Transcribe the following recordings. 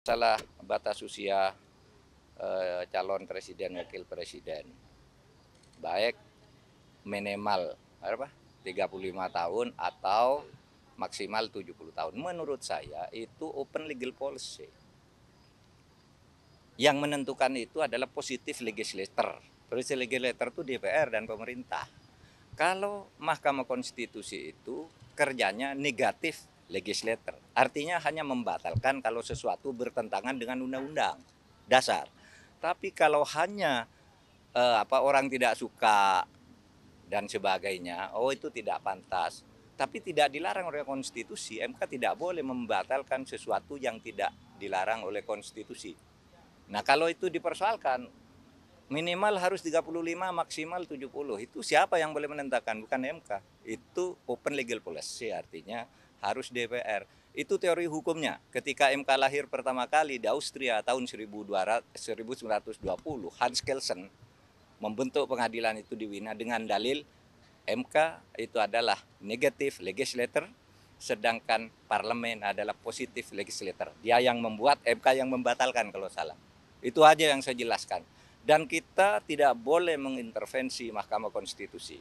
Masalah batas usia eh, calon presiden wakil presiden baik minimal apa 35 tahun atau maksimal 70 tahun. Menurut saya itu open legal policy. Yang menentukan itu adalah positif legislator. Positif legislator itu DPR dan pemerintah. Kalau Mahkamah Konstitusi itu kerjanya negatif legislator. Artinya hanya membatalkan kalau sesuatu bertentangan dengan undang-undang dasar. Tapi kalau hanya eh, apa orang tidak suka dan sebagainya, oh itu tidak pantas. Tapi tidak dilarang oleh konstitusi, MK tidak boleh membatalkan sesuatu yang tidak dilarang oleh konstitusi. Nah, kalau itu dipersoalkan minimal harus 35 maksimal 70. Itu siapa yang boleh menentukan? Bukan MK. Itu open legal policy artinya harus DPR. Itu teori hukumnya. Ketika MK lahir pertama kali di Austria tahun 1920, Hans Kelsen membentuk pengadilan itu di Wina dengan dalil MK itu adalah negatif legislator, sedangkan parlemen adalah positif legislator. Dia yang membuat, MK yang membatalkan kalau salah. Itu aja yang saya jelaskan. Dan kita tidak boleh mengintervensi Mahkamah Konstitusi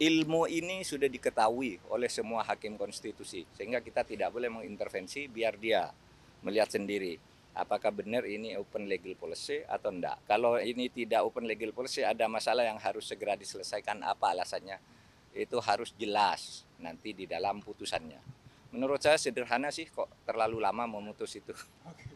ilmu ini sudah diketahui oleh semua hakim konstitusi sehingga kita tidak boleh mengintervensi biar dia melihat sendiri apakah benar ini open legal policy atau enggak. Kalau ini tidak open legal policy ada masalah yang harus segera diselesaikan apa alasannya itu harus jelas nanti di dalam putusannya. Menurut saya sederhana sih kok terlalu lama memutus itu. Okay.